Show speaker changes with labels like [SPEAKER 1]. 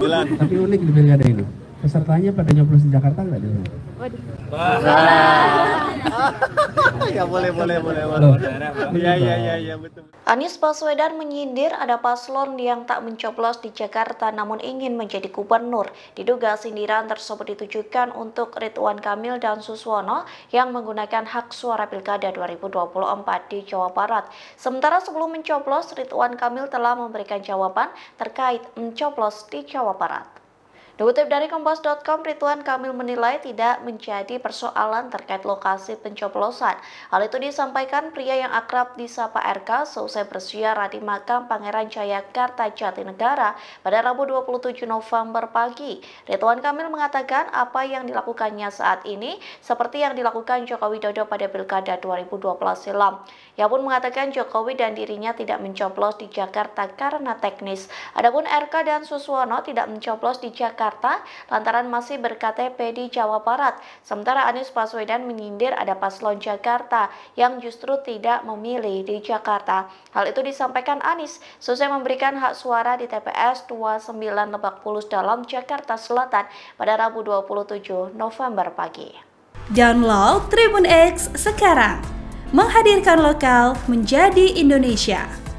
[SPEAKER 1] Tapi unik di pilkada ini. Pesertanya pada nyoblos di Jakarta nggak di Waduh. Wah. ya boleh boleh boleh Iya iya iya ya, betul.
[SPEAKER 2] Anies Baswedan menyindir ada paslon yang tak mencoblos di Jakarta namun ingin menjadi gubernur. Diduga sindiran tersebut ditujukan untuk Ridwan Kamil dan Suswono yang menggunakan hak suara pilkada 2024 di Jawa Barat. Sementara sebelum mencoblos, Ridwan Kamil telah memberikan jawaban terkait mencoblos di Jawa Barat. Dikutip dari Kompas.com, Rituan Kamil menilai tidak menjadi persoalan terkait lokasi pencoplosan. Hal itu disampaikan pria yang akrab disapa RK seusai bersiarah di makam Pangeran Jayakarta Jatinegara pada Rabu 27 November pagi. Rituan Kamil mengatakan apa yang dilakukannya saat ini seperti yang dilakukan Jokowi Dodo pada Pilkada 2012 silam. Ia pun mengatakan Jokowi dan dirinya tidak mencoplos di Jakarta karena teknis. Adapun RK dan Suswono tidak mencoplos di Jakarta Jakarta lantaran masih berKTP di Jawa Barat. Sementara Anies Baswedan menyindir ada paslon Jakarta yang justru tidak memilih di Jakarta. Hal itu disampaikan Anies selesai memberikan hak suara di TPS 29 Lebak Bulus dalam Jakarta Selatan pada Rabu 27 November pagi.
[SPEAKER 3] Download Tribun X sekarang. Menghadirkan lokal menjadi Indonesia.